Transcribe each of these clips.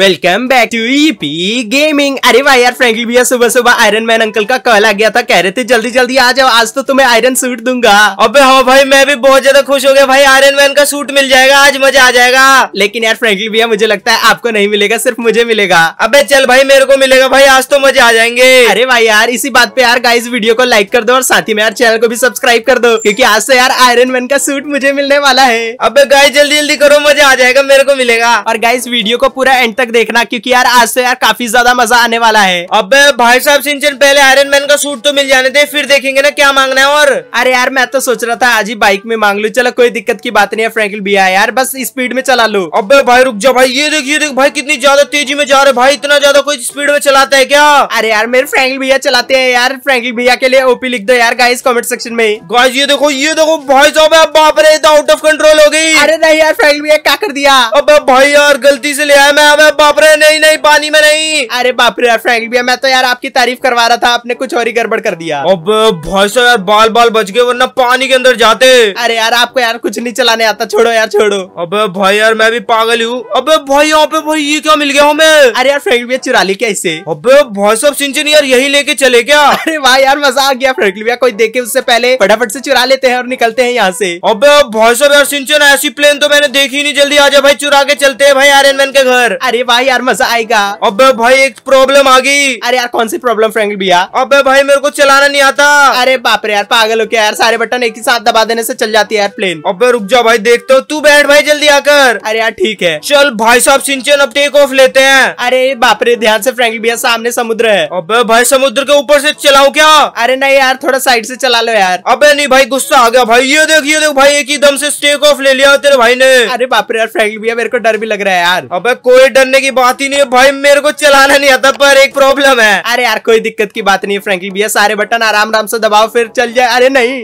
welcome back to EP gaming अरे भाई यार फ्रेंकली भैया सुबह सुबह आयरन मैन अंकल का कॉल आ गया था कह रहे थे जल्दी जल्दी आ जाओ आज तो तुम्हें आयरन सूट दूंगा अबे हाँ भाई मैं भी बहुत ज्यादा खुश हो गया भाई आयरन मैन का सूट मिल जाएगा आज मजा आ जाएगा लेकिन यार फ्रेंकली भैया मुझे लगता है आपको नहीं मिलेगा सिर्फ मुझे मिलेगा अब चल भाई मेरे को मिलेगा भाई आज तो मजे आ जाएंगे अरे भाई यार इसी बात पे यार गाइज वीडियो को लाइक कर दो और साथ ही में यार चैनल को भी सब्सक्राइब कर दो क्यूँकी आज से तो यार आयरन मैन का सूट मुझे मिलने वाला है अब गाय जल्दी जल्दी करो मजा आ जाएगा मेरे को मिलेगा और गाइज वीडियो को पूरा एंड तक तक देखना क्योंकि यार आज से यार काफी ज्यादा मजा आने वाला है अब भाई साहब सिंचन पहले आयरन मैन का सूट तो मिल जाने थे फिर देखेंगे ना क्या मांगना है और अरे यार मैं तो सोच रहा था आज ही बाइक में मांग लू चलो कोई दिक्कत की बात नहीं है फ्रेंकिल भी आया यार बस स्पीड में चला लो अब भाई रुक जा भाई ये देख ये देख भाई कितनी ज्यादा तेजी में जा रहे भाई इतना ज्यादा कोई स्पीड में चलाता है क्या अरे यार मेरे फ्रेंकिल भैया चलाते हैं यार फ्रेंकिल भैया के लिए ओपी लिख दो यार गाइस कमेंट सेक्शन में गाइस ये देखो ये देखो भाई साहब बाप रे आउट ऑफ कंट्रोल हो गई अरे नहीं यार फ्रेंकिल भैया क्या कर दिया अब भाई यार गलती से ले आया मैं अब बाप रे नहीं नहीं पानी में नहीं अरे बाप रे यार फ्रैंक भैया मैं तो यार आपकी तारीफ करवा रहा था आपने कुछ और ही गड़बड़ कर दिया अब भाई साहब यार बाल बाल बच गए वरना पानी के अंदर जाते अरे यार आपको यार कुछ नहीं चलाने आता छोड़ो यार छोड़ो अब भाई यार मैं भी पागल हूँ अब भाई यहाँ पे भाई ये क्या मिल गया हमें अरे यार फ्रैंक भैया चुरा ली क्या इसे अब भाई साहब सिंचन यार यही लेके चले क्या अरे भाई यार मजा आ गया फ्रैंक भैया कोई देखे उससे पहले फटाफट से चुरा लेते हैं और निकलते हैं यहाँ से अब भाई साहब यार सिंचन ऐसी प्लेन तो मैंने देखी नहीं जल्दी आ जाए भाई चुरा के चलते हैं भाई आर्यन मैन के घर अरे अरे भाई यार मजा आएगा अबे भाई एक प्रॉब्लम आ गई अरे यार कौन सी प्रॉब्लम फ्रेंक भैया अबे भाई मेरे को चलाना नहीं आता अरे बाप रे यार पागल हो क्या यार सारे बटन एक ही साथ दबा देने से चल जाती है यार प्लेन अबे रुक जा भाई देखते हो तू बैठ भाई जल्दी आकर अरे यार ठीक है चल भाई साहब सिंचन अब टेक ऑफ लेते हैं अरे बाप रे ध्यान से फ्रेंक भैया सामने समुद्र है अब भाई समुद्र के ऊपर से चलाओ क्या अरे नहीं यार थोड़ा साइड से चला लो यार अबे नहीं भाई गुस्सा आ गया भाई ये देख ये देख भाई एक ही दम से टेक ऑफ ले लिया तेरे भाई ने अरे बाप रे यार फ्रेंक भैया मेरे को डर भी लग रहा है यार अब कोई डर करने की बात ही नहीं है भाई मेरे को चलाना नहीं आता पर एक प्रॉब्लम है अरे यार कोई दिक्कत की बात नहीं है फ्रेंकली भैया सारे बटन आराम आराम से दबाओ फिर चल जाए अरे नहीं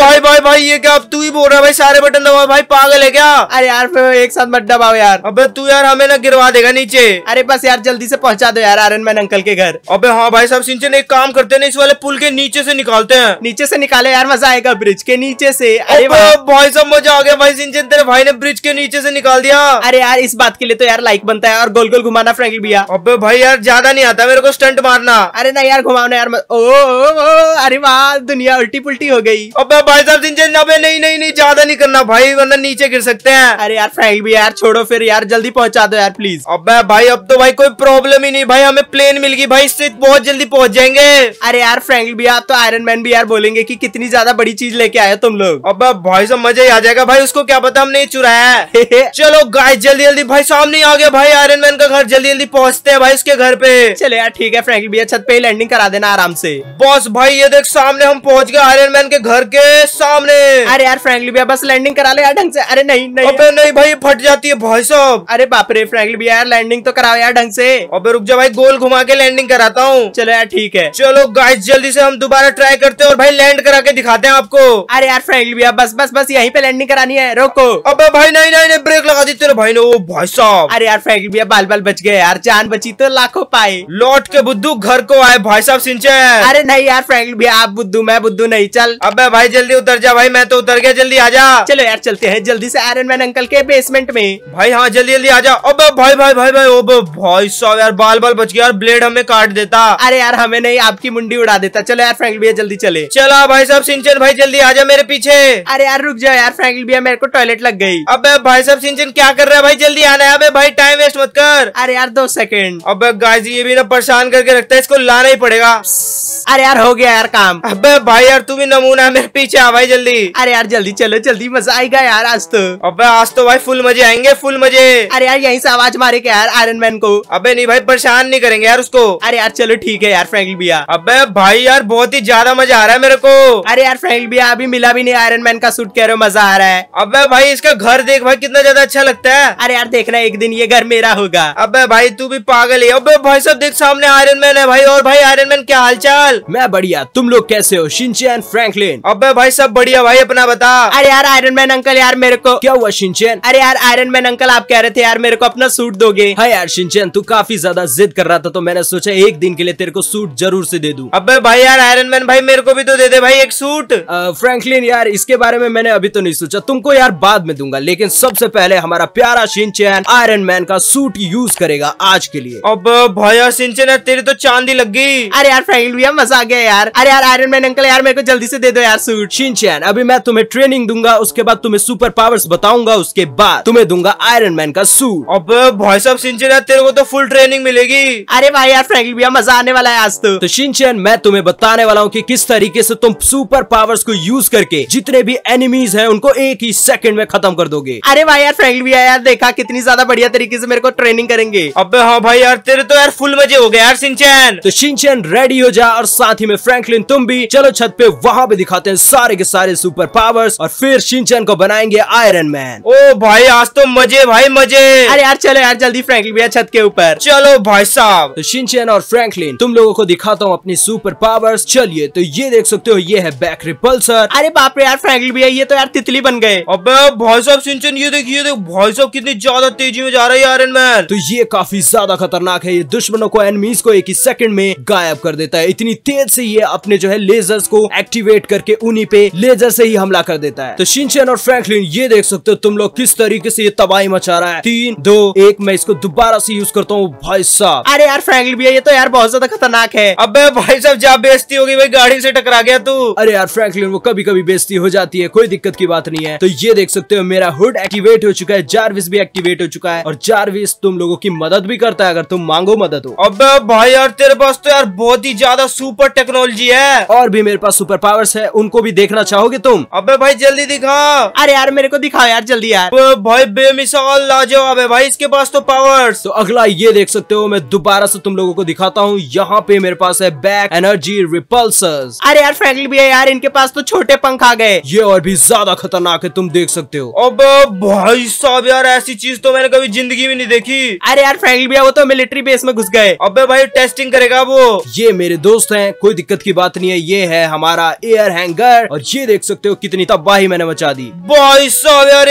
भाई भाई भाई ये क्या अब तू ही बोल रहा है भाई सारे बटन दबाओ भाई पागल है क्या अरे यार फिर एक साथ मत दबाओ यार अब तू यार हमें ना गिरवा देगा नीचे अरे बस यार जल्दी से पहुंचा दो यार आरन मैन अंकल के घर अबे हाँ भाई साहब सिंचन एक काम करते हैं इस वाले पुल के नीचे से निकालते हैं नीचे से निकाले यार मजा आएगा ब्रिज के नीचे से अरे भाई साहब मजा आ गया भाई सिंचन तेरे भाई ने ब्रिज के नीचे से निकाल दिया अरे यार इस बात के लिए तो यार लाइक बनता है और यार गोल गोल घुमाना फ्रेंकी भैया अबे भाई यार ज्यादा नहीं आता मेरे को स्टंट मारना अरे ना यार घुमाना यार ओ, अरे वाह दुनिया उल्टी पुल्टी हो गई अबे भाई साहब जिन अबे नहीं नहीं नहीं ज्यादा नहीं करना भाई वरना नीचे गिर सकते हैं अरे यार फ्रेंकी भैया यार छोड़ो फिर यार जल्दी पहुंचा दो यार प्लीज अब भाई अब तो भाई कोई प्रॉब्लम ही नहीं भाई हमें प्लेन मिल गई भाई इससे बहुत जल्दी पहुंच जाएंगे अरे यार फ्रेंकी भैया आप तो आयरन मैन भी यार बोलेंगे की कितनी ज्यादा बड़ी चीज लेके आए तुम लोग अब भाई साहब मजा ही आ जाएगा भाई उसको क्या पता हमने चुराया चलो गाय जल्दी जल्दी भाई सामने आ गया भाई आयरन मैन का घर जल्दी जल्दी पहुंचते हैं भाई उसके घर पे चले यार ठीक है फ्रैंकलिन भैया छत पे ही लैंडिंग करा देना आराम से बॉस भाई ये देख सामने हम पहुंच गए आयरन मैन के घर के सामने अरे यार फ्रेंकली भैया बस लैंडिंग करा ले यार ढंग से अरे नहीं नहीं अबे नहीं भाई फट जाती है भाई साहब अरे बाप रे फ्रेंकली भैया यार लैंडिंग तो कराओ यार ढंग से अबे रुक जा भाई गोल घुमा के लैंडिंग कराता हूँ चलो यार ठीक है चलो गाइस जल्दी से हम दोबारा ट्राई करते हैं और भाई लैंड करा के दिखाते हैं आपको अरे यार फ्रेंकली भैया बस बस बस यहीं पे लैंडिंग करानी है रोको अबे भाई नहीं नहीं ब्रेक लगा दी तेरे भाई ने वो भाई साहब अरे यार फ्रेंकली भैया बाल बाल बच गए यार जान बची तो लाखों पाए लौट के बुद्धू घर को आए भाई साहब सिंचे अरे नहीं यार फ्रेंड भी आप बुद्धू मैं बुद्धू नहीं चल अब भाई जल्दी उतर जा भाई मैं तो उतर गया जल्दी आ जा चलो यार चलते हैं जल्दी से आयरन मैन अंकल के बेसमेंट में भाई हाँ जल्दी जल्दी आ जा अब भाई भाई भाई भाई ओ भाई साहब यार बाल बाल बच गया यार ब्लेड हमें काट देता अरे यार हमें नहीं आपकी मुंडी उड़ा देता चलो यार फ्रेंड भैया जल्दी चले चला भाई साहब सिंचन भाई जल्दी आ जा मेरे पीछे अरे यार रुक जाओ यार फ्रेंड भैया मेरे को टॉयलेट लग गई अब भाई साहब सिंचन क्या कर रहे हैं भाई जल्दी आना है अब भाई टाइम वेस्ट मत मीटर अरे यार दो सेकंड अबे गाइस ये भी ना परेशान करके रखता है इसको लाना ही पड़ेगा अरे यार हो गया यार काम अबे भाई यार तू भी नमूना मेरे पीछे आ भाई जल्दी अरे यार जल्दी चलो जल्दी मजा आएगा यार आज तो अबे आज तो भाई फुल मजे आएंगे फुल मजे अरे यार यहीं से आवाज मारे क्या यार आयरन मैन को अबे नहीं भाई परेशान नहीं करेंगे यार उसको अरे यार चलो ठीक है यार फ्रेंकल भैया अब भाई यार बहुत ही ज्यादा मजा आ रहा है मेरे को अरे यार फ्रेंकल भैया अभी मिला भी नहीं आयरन मैन का सूट कह रहे हो मजा आ रहा है अब भाई इसका घर देख भाई कितना ज्यादा अच्छा लगता है अरे यार देखना एक दिन ये घर मेरा हो होगा अबे भाई तू भी पागल है अबे भाई सब देख सामने आयरन मैन है भाई और भाई आयरन मैन क्या हालचाल मैं बढ़िया तुम लोग कैसे हो शिनचैन फ्रैंकलिन अबे भाई सब बढ़िया भाई अपना बता अरे यार आयरन मैन अंकल यार मेरे को क्या हुआ शिनचैन अरे यार आयरन मैन अंकल आप कह रहे थे यार मेरे को अपना सूट दोगे हाँ यार शिनचैन तू काफी ज्यादा जिद कर रहा था तो मैंने सोचा एक दिन के लिए तेरे को सूट जरूर से दे दू अब भाई यार आयरन मैन भाई मेरे को भी तो दे दे भाई एक सूट फ्रैंकलिन यार इसके बारे में मैंने अभी तो नहीं सोचा तुमको यार बाद में दूंगा लेकिन सबसे पहले हमारा प्यारा शिनचैन आयरन मैन का सूट यूज करेगा आज के लिए अब भैया सिंचन तेरी तो चांदी लग गई अरे यार फ्रैंकलिन भैया मजा आ गया यार अरे यार आयरन मैन अंकल यार मेरे को जल्दी से दे दो यार सूट सिंचन अभी मैं तुम्हें ट्रेनिंग दूंगा उसके बाद तुम्हें सुपर पावर्स बताऊंगा उसके बाद तुम्हें दूंगा आयरन मैन का सूट अब भाई साहब सिंचन तेरे को तो फुल ट्रेनिंग मिलेगी अरे भाई यार फ्रैंकलिन भैया मजा आने वाला है आज तो, तो सिंचन मैं तुम्हें बताने वाला हूँ की किस तरीके ऐसी तुम सुपर पावर्स को यूज करके जितने भी एनिमीज है उनको एक ही सेकंड में खत्म कर दोगे अरे भाई यार फ्रैंकलिन भैया यार देखा कितनी ज्यादा बढ़िया तरीके से मेरे को ट्रेनिंग करेंगे अबे हाँ भाई यार तेरे तो यार फुल मजे हो गए यार सिंचन तो सिंचन रेडी हो जा और साथ ही में फ्रैंकलिन तुम भी चलो छत पे वहाँ पे दिखाते हैं सारे के सारे सुपर पावर्स और फिर सिंचन को बनाएंगे आयरन मैन ओ भाई आज तो मजे भाई मजे अरे यार चलो यार जल्दी फ्रेंकलिन भैया छत के ऊपर चलो भाई साहब तो सिंचन और फ्रेंकलिन तुम लोगो को दिखाता हूँ अपनी सुपर पावर्स चलिए तो ये देख सकते हो ये है बैक रिपल्सर अरे बाप रे यार फ्रैंकलिन भैया ये तो यार तितली बन गए अब भाई साहब सिंचन ये देखिए भाई साहब कितनी ज्यादा तेजी में जा रहा है आयरन मैन मैन तो ये काफी ज्यादा खतरनाक है ये दुश्मनों को एनमीज को एक ही सेकंड में गायब कर देता है इतनी तेज से ये अपने जो है लेजर्स को एक्टिवेट करके उन्हीं पे लेजर से ही हमला कर देता है तो शिनचैन और फ्रैंकलिन ये देख सकते हो तुम लोग किस तरीके से ये तबाही मचा रहा है तीन दो एक मैं इसको दोबारा से यूज करता हूँ भाई साहब अरे यार फ्रैंकलिन भैया ये तो यार बहुत ज्यादा खतरनाक है अब भाई साहब जहाँ बेजती होगी भाई गाड़ी से टकरा गया तू अरे यार फ्रैंकलिन वो कभी कभी बेजती हो जाती है कोई दिक्कत की बात नहीं है तो ये देख सकते हो मेरा हुड एक्टिवेट हो चुका है जारविस भी एक्टिवेट हो चुका है और जारविस तुम लोगों की मदद भी करता है अगर तुम मांगो मदद हो अब भाई यार तेरे पास तो यार बहुत ही ज्यादा सुपर टेक्नोलॉजी है और भी मेरे पास सुपर पावर्स है उनको भी देखना चाहोगे तुम अब भाई जल्दी दिखा अरे यार मेरे को दिखाओ यार जल्दी यार भाई बेमिसाल लाजवाब है भाई इसके पास तो पावर्स तो अगला ये देख सकते हो मैं दोबारा से तुम लोगों को दिखाता हूँ यहाँ पे मेरे पास है बैक एनर्जी रिपल्स अरे यार फ्रैंकली भी है यार इनके पास तो छोटे पंख आ गए ये और भी ज्यादा खतरनाक है तुम देख सकते हो अब भाई साहब यार ऐसी चीज तो मैंने कभी जिंदगी में नहीं देखी की अरे यार फेंक भी वो तो मिलिट्री बेस में घुस गए अबे भाई टेस्टिंग करेगा वो ये मेरे दोस्त हैं कोई दिक्कत की बात नहीं है ये है हमारा एयर हैंगर और ये देख सकते हो कितनी तबाही मैंने मचा दी भाई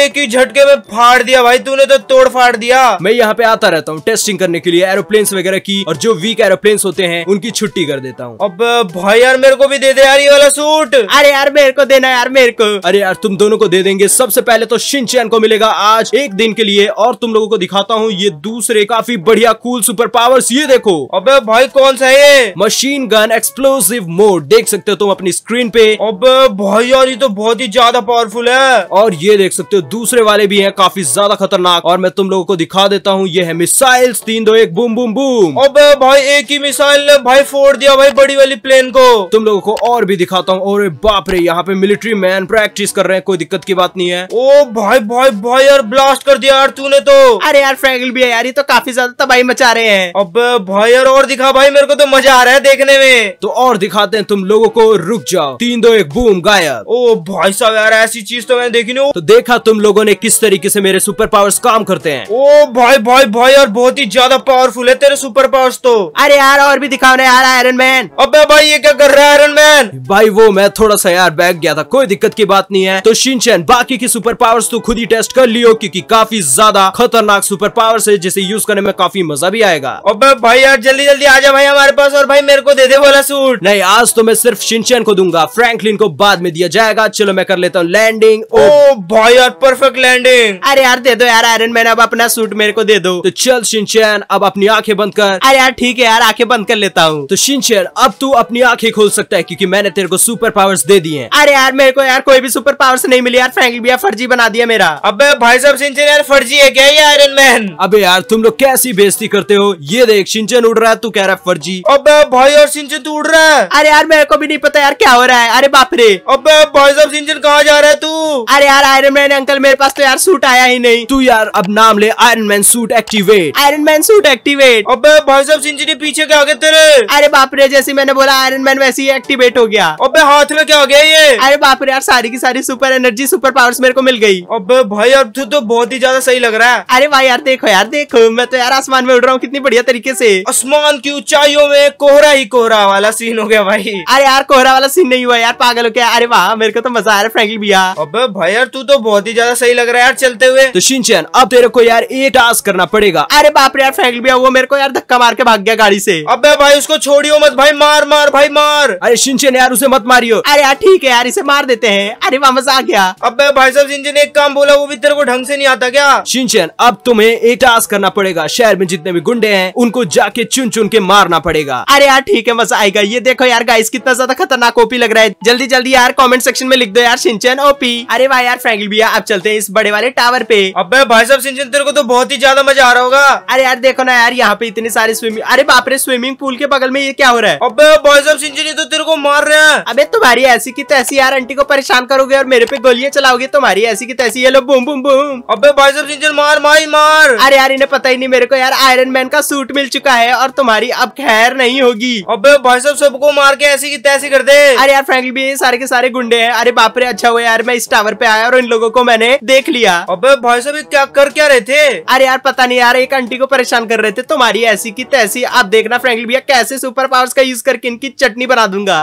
एक ही झटके में फाड़ दिया भाई तूने तो तोड़ फाड़ दिया मैं यहाँ पे आता रहता हूँ टेस्टिंग करने के लिए एरोप्लेन वगैरह की और जो वीक एरोप्लेन होते हैं उनकी छुट्टी कर देता हूँ अब भाई यार मेरे को भी दे दे यार ये वाला सूट अरे यार मेरे को देना यार मेरे को अरे यार तुम दोनों को दे देंगे सबसे पहले तो शिनचैन को मिलेगा आज एक दिन के लिए और तुम लोगों को दिखाता हूँ ये ये दूसरे काफी बढ़िया कूल सुपर पावर्स ये देखो अबे भाई कौन सा है मशीन गन एक्सप्लोसिव मोड देख सकते हो तुम अपनी स्क्रीन पे अबे भाई यार ये तो बहुत ही ज्यादा पावरफुल है और ये देख सकते हो दूसरे वाले भी है काफी ज्यादा खतरनाक और मैं तुम लोगों को दिखा देता हूँ ये है मिसाइल तीन दो एक बूम बूम बूम अब भाई एक ही मिसाइल ने भाई फोड़ दिया भाई बड़ी वाली प्लेन को तुम लोगो को और भी दिखाता हूँ और बाप रे यहाँ पे मिलिट्री मैन प्रैक्टिस कर रहे हैं कोई दिक्कत की बात नहीं है ओ भाई भाई भाई यार ब्लास्ट कर दिया यार तूने तो अरे यार फ्रैंकल भी है यार ये तो काफी ज्यादा तबाही मचा रहे हैं अब भाई यार और दिखा भाई मेरे को तो मजा आ रहा है देखने में तो और दिखाते हैं तुम लोगों को रुक जाओ तीन दो एक बूम गायब ओ भाई साहब यार ऐसी चीज तो मैंने देखी नहीं तो देखा तुम लोगों ने किस तरीके से मेरे सुपर पावर्स काम करते हैं ओ भाई भाई भाई यार बहुत ही ज्यादा पावरफुल है तेरे सुपर पावर्स तो अरे यार और भी दिखाओ ना यार आयरन मैन अब भाई ये क्या कर रहा है आयरन मैन भाई वो मैं थोड़ा सा यार बैग गया था कोई दिक्कत की बात नहीं है तो शिनचैन बाकी की सुपर पावर्स तो खुद ही टेस्ट कर लियो क्यूँकी काफी ज्यादा खतरनाक सुपर पावर्स से जिसे यूज करने में काफी मजा भी आएगा अब भाई यार जल्दी जल्दी आ जा भाई हमारे पास और भाई मेरे को दे दे वाला सूट नहीं आज तो मैं सिर्फ शिनचैन को दूंगा फ्रैंकलिन को बाद में दिया जाएगा चलो मैं कर लेता हूँ लैंडिंग ओ भाई यार परफेक्ट लैंडिंग अरे यार दे दो यार आयरन मैन अब अपना सूट मेरे को दे दो तो चल शिनचैन अब अपनी आंखें बंद कर अरे यार ठीक है यार आंखें बंद कर लेता हूँ तो शिनचैन अब तू अपनी आंखें खोल सकता है क्यूँकी मैंने तेरे को सुपर पावर्स दे दिए अरे यार मेरे को यार कोई भी सुपर पावर्स नहीं मिली यार फ्रेंकलिन भैया फर्जी बना दिया मेरा अब भाई साहब सिंचन यार फर्जी है क्या ये आयरन मैन अब यार तुम लोग कैसी बेजती करते हो ये देख सिंचन उड़ रहा है तू कह रहा है फर्जी अबे भाई यार सिंचन तू उड़ रहा है अरे यार मेरे को भी नहीं पता यार क्या हो रहा है अरे बाप रे अबे भाई साहब सिंचन कहाँ जा रहा है तू अरे यार आयरन मैन अंकल मेरे पास तो यार सूट आया ही नहीं तू यार अब नाम ले Iron Man suit activate Iron Man suit activate अब भाई साहब सिंचन पीछे क्या हो गया तेरे अरे बाप रे जैसे मैंने बोला आयरन मैन वैसे ही एक्टिवेट हो गया अब हाथ में क्या हो गया ये अरे बाप रे यार सारी की सारी सुपर एनर्जी सुपर पावर्स मेरे को मिल गई अब भाई अब तू तो बहुत ही ज्यादा सही लग रहा है अरे भाई यार देखो यार देखो मैं तो यार आसमान में उड़ रहा हूँ कितनी बढ़िया तरीके से आसमान की ऊंचाइयों में कोहरा ही कोहरा वाला सीन हो गया भाई अरे यार कोहरा वाला सीन नहीं हुआ यार पागल हो गया अरे वाह मेरे को तो मजा आ रहा है फ्रेंकली भैया अब भाई यार तू तो बहुत ही ज्यादा सही लग रहा है यार चलते हुए तो शिनचैन अब तेरे को यार ये टास्क करना पड़ेगा अरे बाप रे यार फ्रेंकली भैया वो मेरे को यार धक्का मार के भाग गया गाड़ी से अब भाई उसको छोड़ियो मत भाई मार मार भाई मार अरे शिनचैन यार उसे मत मारियो अरे यार ठीक है यार इसे मार देते हैं अरे वाह मजा आ गया अब भाई साहब शिनचैन एक काम बोला वो भी तेरे को ढंग से नहीं आता क्या शिनचैन अब तुम्हें एक विकास करना पड़ेगा शहर में जितने भी गुंडे हैं उनको जाके चुन चुन के मारना पड़ेगा अरे यार ठीक है मजा आएगा ये देखो यार गाइस कितना ज्यादा खतरनाक ओपी लग रहा है जल्दी जल्दी यार कमेंट सेक्शन में लिख दो यार सिंचन ओपी अरे भाई यार फ्रेंक भैया आप चलते हैं इस बड़े वाले टावर पे अब भाई साहब सिंचन तेरे को तो बहुत ही ज्यादा मजा आ रहा होगा अरे यार देखो ना यार यहाँ पे इतने सारे स्विमिंग अरे बापरे स्विमिंग पूल के बगल में ये क्या हो रहा है अब भाई साहब सिंचन ये तो तेरे को मार रहे हैं अबे तुम्हारी ऐसी की तैसी यार आंटी को परेशान करोगे और मेरे पे गोलियां चलाओगे तुम्हारी ऐसी की तैसी ये लो बूम बूम बूम अबे भाई साहब सिंचन मार मार मार अरे यार इन्हें पता ही नहीं मेरे को यार आयरन मैन का सूट मिल चुका है और तुम्हारी अब खैर नहीं होगी अब भाई साहब सबको मार के ऐसी की तैसी कर दे अरे यार फ्रेंकली भी सारे के सारे गुंडे हैं अरे बाप रे अच्छा हुआ यार मैं इस टावर पे आया और इन लोगों को मैंने देख लिया अब भाई साहब क्या कर क्या रहे थे अरे यार पता नहीं यार एक आंटी को परेशान कर रहे थे तुम्हारी ऐसी की तैसी आप देखना फ्रेंकली भैया कैसे सुपर पावर्स का यूज करके इनकी चटनी बना दूंगा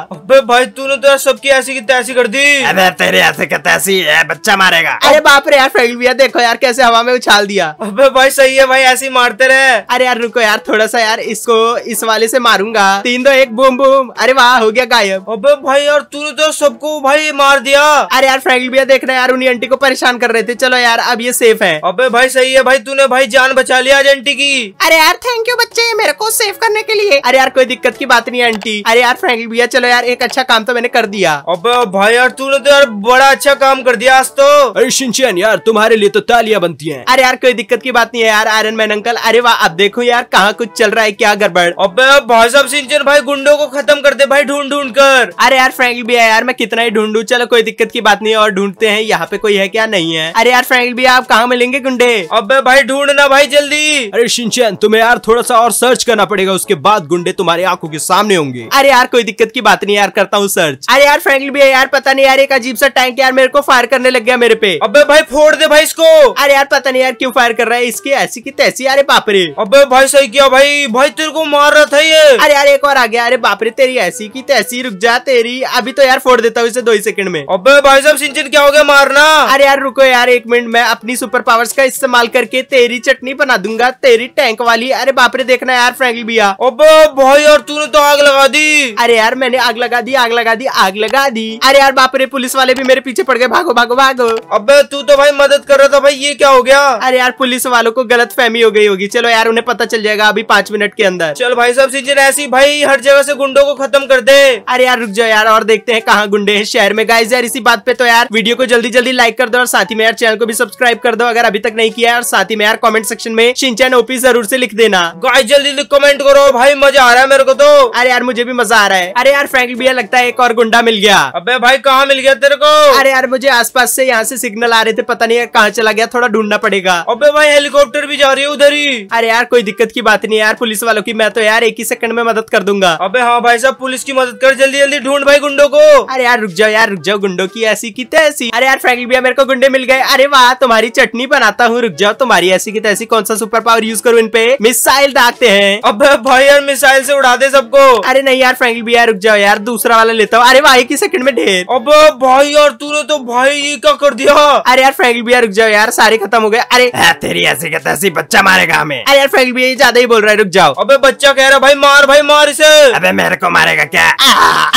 भाई तूने तो सबकी ऐसी की तैसी कर दी अरे तेरे ऐसे की तैसी बच्चा मारेगा अरे बाप रे यार फ्रेंकली भैया देखो यार कैसे हवा में उछाल दिया अबे भाई सही है भाई ऐसी मारते रहे अरे यार रुको यार थोड़ा सा यार इसको इस वाले से मारूंगा तीन दो एक बूम बूम अरे वाह हो गया गायब अबे भाई यार तूने तो सबको भाई मार दिया अरे यार फ्रैंकल भैया देख रहे यार उन्हीं आंटी को परेशान कर रहे थे चलो यार अब ये सेफ है अब भाई सही है भाई तूने भाई जान बचा लिया आज आंटी की अरे यार थैंक यू बच्चे मेरे को सेफ करने के लिए अरे यार कोई दिक्कत की बात नहीं आंटी अरे यार फ्रैंकल भैया चलो यार एक अच्छा काम तो मैंने कर दिया अब भाई यार तूने तो यार बड़ा अच्छा काम कर दिया आज तो अरे शिनचैन यार तुम्हारे लिए तो तालियां बनती है अरे यार कोई दिक्कत की बात नहीं है यार आयरन मैन अंकल अरे वाह अब देखो यार कहाँ कुछ चल रहा है क्या गड़बड़ अब भाई साहब सिंचन भाई गुंडो को खत्म कर दे भाई ढूंढ ढूंढ कर अरे यार फ्रैंकल भी है यार मैं कितना ही ढूंढू चलो कोई दिक्कत की बात नहीं है और ढूंढते हैं यहाँ पे कोई है क्या नहीं है अरे यार फ्रैंकल भी आप कहाँ मिलेंगे गुंडे अब भाई ढूंढना भाई जल्दी अरे सिंचन तुम्हें यार थोड़ा सा और सर्च करना पड़ेगा उसके बाद गुंडे तुम्हारी आंखों के सामने होंगे अरे यार कोई दिक्कत की बात नहीं यार करता हूँ सर्च अरे यार फ्रैंकल भी है यार पता नहीं यार एक अजीब सा टैंक यार मेरे को फायर करने लग गया मेरे पे अब भाई फोड़ दे भाई इसको अरे यार पता नहीं यार क्यों फायर कर रहा है इसके ऐसी की तैसी अरे बापरे अब अबे भाई सही किया भाई भाई तेरे को मार रहा था ये अरे अरे एक और आ गया अरे बापरे तेरी ऐसी की तैसी रुक जा तेरी अभी तो यार फोड़ देता हूँ इसे दो ही सेकंड में अबे भाई साहब सिंचन क्या हो गया मारना अरे यार रुको यार एक मिनट मैं अपनी सुपर पावर्स का इस्तेमाल करके तेरी चटनी बना दूंगा तेरी टैंक वाली अरे बापरे देखना यार फ्रेंक भैया अब भाई यार तूने तो आग लगा दी अरे यार मैंने आग लगा दी आग लगा दी आग लगा दी अरे यार बापरे पुलिस वाले भी मेरे पीछे पड़ गए भागो भागो भागो अब तू तो भाई मदद कर रहा था भाई ये क्या हो गया अरे यार पुलिस वालों को गलत फहमी हो गई होगी चलो यार उन्हें पता चल जाएगा अभी पांच मिनट के अंदर चलो भाई सब चीजें ऐसी भाई हर जगह से गुंडों को खत्म कर दे अरे यार रुक जाओ यार और देखते हैं कहाँ गुंडे हैं शहर में गाइज यार इसी बात पे तो यार वीडियो को जल्दी जल्दी लाइक कर दो और साथ ही में यार चैनल को भी सब्सक्राइब कर दो अगर अभी तक नहीं किया और साथ ही में यार कॉमेंट सेक्शन में सिंचन ओपी जरूर से लिख देना गाइज जल्दी कमेंट करो भाई मजा आ रहा है मेरे को तो अरे यार मुझे भी मजा आ रहा है अरे यार फ्रेंक भैया लगता है एक और गुंडा मिल गया अब भाई कहाँ मिल गया तेरे को अरे यार मुझे आस से यहाँ से सिग्नल आ रहे थे पता नहीं कहाँ चला गया थोड़ा ढूंढना पड़ेगा अबे भाई हेलीकॉप्टर भी जा रही है उधर ही अरे यार कोई दिक्कत की बात नहीं यार पुलिस वालों की मैं तो यार एक ही सेकंड में मदद कर दूंगा अबे हाँ भाई साहब पुलिस की मदद कर जल्दी जल्दी ढूंढ भाई गुंडो को अरे यार रुक जाओ यार रुक जाओ गुंडो की ऐसी की तैसी अरे यार फ्रैंकली भैया मेरे को गुंडे मिल गए अरे वाह तुम्हारी चटनी बनाता हूँ रुक जाओ तुम्हारी ऐसी की तैसी कौन सा सुपर पावर यूज करूँ पे मिसाइल दागते हैं अब भाई यार मिसाइल से उड़ा दे सबको अरे नहीं यार फ्रैंकली भैया रुक जाओ यार दूसरा वाला लेता हूँ अरे एक ही सेकंड में ढेर अब भाई यार तूने तो भाई क्या कर दिया अरे यार फ्रैंकली भैया रुक जाओ यार सारे खत्म हो गए अरे तेरी ऐसी की ऐसी बच्चा मारेगा हमें अरे यार फ्रैंक भी ज्यादा ही बोल रहा है रुक जाओ अबे बच्चा कह रहा भाई मार भाई मार इसे अबे मेरे को मारेगा क्या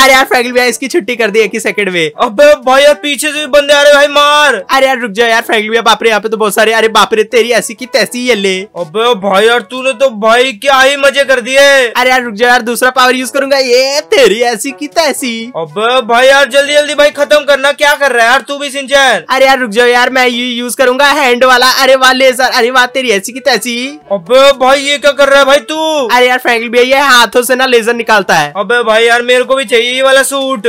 अरे यार फ्रैंक भी इसकी छुट्टी कर दी एक ही सेकंड में अबे भाई यार पीछे से बंदे आ रहे भाई मार अरे यार रुक जाओ यार फ्रैंक भी बापरे यहाँ पे तो बहुत सारे अरे बापरे तेरी ऐसी की तैसी ये ले अबे भाई यार तूने तो भाई क्या ही मजे कर दिए अरे यार रुक जाओ यार दूसरा पावर यूज करूंगा ये तेरी ऐसी की तैसी अबे भाई यार जल्दी जल्दी भाई खत्म करना क्या कर रहा है यार तू भी सिंचर अरे यार रुक जाओ यार मैं यूज करूंगा हैंड वाला अरे वाले सर अरे वाह तेरी ऐसी की तैसी अबे भाई ये क्या कर रहा है भाई तू अरे यार फ्रैंकलिन भैया ये हाथों से ना लेजर निकालता है अबे भाई यार मेरे को भी चाहिए ये वाला सूट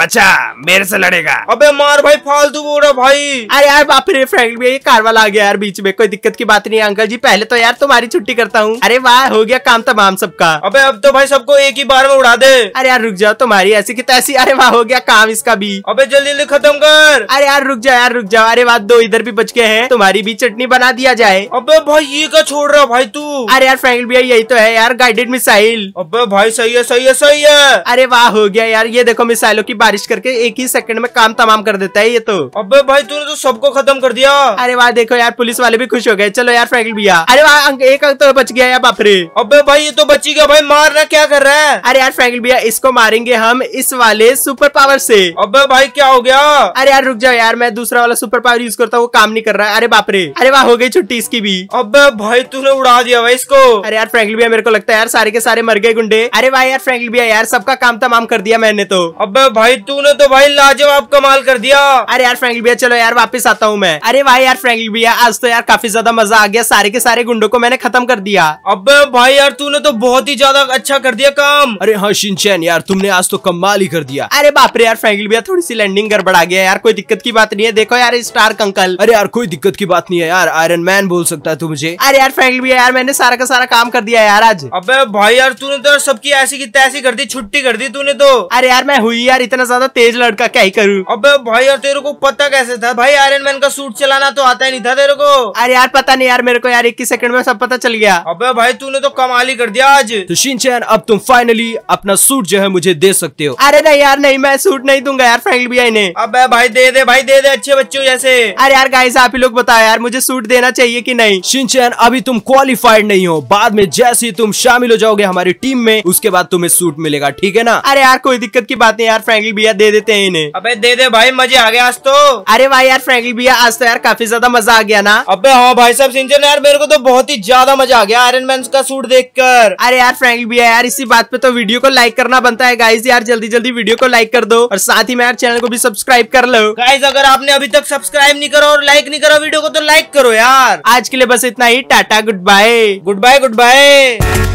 बच्चा मेरे से लड़ेगा अबे मार भाई फालतू बोल रहा भाई अरे यार बाप रे फ्रैंकलिन भैया कार वाला आ गया यार बीच में कोई दिक्कत की बात नहीं अंकल जी पहले तो यार तुम्हारी छुट्टी करता हूँ अरे वाह हो गया काम तमाम सबका अब अब तो भाई सबको एक ही बार में उड़ा दे अरे यार रुक जाओ तुम्हारी ऐसी की तैसी अरे वाह हो गया काम इसका भी अबे जल्दी जल्दी खत्म कर अरे यार रुक जाओ यार रुक जाओ अरे बात दो इधर भी बच गए हैं तुम्हारी भी चटनी बना दिया जाए है अबे भाई ये क्या छोड़ रहा भाई तू अरे यार फ्रैंकल भैया यही तो है यार गाइडेड मिसाइल अबे भाई सही है सही है सही है अरे वाह हो गया यार ये देखो मिसाइलों की बारिश करके एक ही सेकंड में काम तमाम कर देता है ये तो अबे भाई तूने तो सबको खत्म कर दिया अरे वाह देखो यार पुलिस वाले भी खुश हो गए चलो यार फ्रैंकल भैया अरे वाह एक तो बच गया यार बापरे अबे भाई ये तो बची गया भाई मार रहा क्या कर रहा है अरे यार फ्रैंकल भैया इसको मारेंगे हम इस वाले सुपर पावर से अबे भाई क्या हो गया अरे यार रुक जाओ यार मैं दूसरा वाला सुपर पावर यूज करता हूँ काम नहीं कर रहा है अरे बापरे अरे वाह हो गई छुट्टी इसकी भी अब भाई तूने उड़ा दिया भाई इसको अरे यार फ्रेंकली भैया मेरे को लगता है यार सारे के सारे मर गए गुंडे अरे भाई यार फ्रेंकली भैया यार सबका काम तमाम कर दिया मैंने तो अब भाई तूने तो भाई लाजवाब कमाल कर दिया अरे यार फ्रेंकली भैया चलो यार वापिस आता हूँ मैं अरे भाई यार फ्रेंकली भैया आज तो यार काफी ज्यादा मजा आ गया सारे के सारे गुंडो को मैंने खत्म कर दिया अब भाई यार तूने तो बहुत ही ज्यादा अच्छा कर दिया काम अरे हाँ शिनचैन यार तुमने आज तो कमाल ही कर दिया अरे बाप रे यार फ्रेंकली भैया थोड़ी सी लैंडिंग गड़बड़ा गया यार कोई दिक्कत की बात नहीं है देखो यार स्टार कंकल अरे यार कोई दिक्कत की बात नहीं है यार आयरन मैन बोल बोल सकता तू मुझे अरे यार फ्रेंकली भैया यार मैंने सारा का सारा काम कर दिया यार आज अबे भाई यार तूने तो सबकी ऐसी की तैसी कर दी छुट्टी कर दी तूने तो अरे यार मैं हुई यार इतना ज्यादा तेज लड़का क्या ही करूँ अब भाई यार तेरे को पता कैसे था भाई आयरन मैन का सूट चलाना तो आता ही नहीं था तेरे को अरे यार पता नहीं यार मेरे को यार इक्कीस सेकंड में सब पता चल गया अब भाई तूने तो कमाल ही कर दिया आज तो शिनचैन अब तुम फाइनली अपना सूट जो है मुझे दे सकते हो अरे नहीं यार नहीं मैं सूट नहीं दूंगा यार फ्रेंकली भैया ने अब भाई दे दे भाई दे दे अच्छे बच्चों जैसे अरे यार गाइस आप ही लोग बताओ यार मुझे सूट देना चाहिए कि नहीं शिनचैन अभी तुम क्वालिफाइड नहीं हो बाद में जैसे ही तुम शामिल हो जाओगे हमारी टीम में उसके बाद तुम्हें सूट मिलेगा ठीक है ना अरे यार कोई दिक्कत की बात नहीं यार फ्रेंकली भैया दे देते हैं इन्हें अबे दे दे भाई मजे आ गया आज तो अरे भाई यार फ्रेंकली भैया आज तो यार काफी ज्यादा मजा आ गया ना अब हाँ भाई साहब सिंचन यार मेरे को तो बहुत ही ज्यादा मजा आ गया आयरन मैन का सूट देख कर अरे यार फ्रेंकली भैया यार इसी बात पे तो वीडियो को लाइक करना बनता है गाइज यार जल्दी जल्दी वीडियो को लाइक कर दो और साथ ही में यार चैनल को भी सब्सक्राइब कर लो गाइज अगर आपने अभी तक सब्सक्राइब नहीं करो और लाइक नहीं करो वीडियो को तो लाइक करो यार आज के लिए बस इतना ही tata goodbye goodbye good bye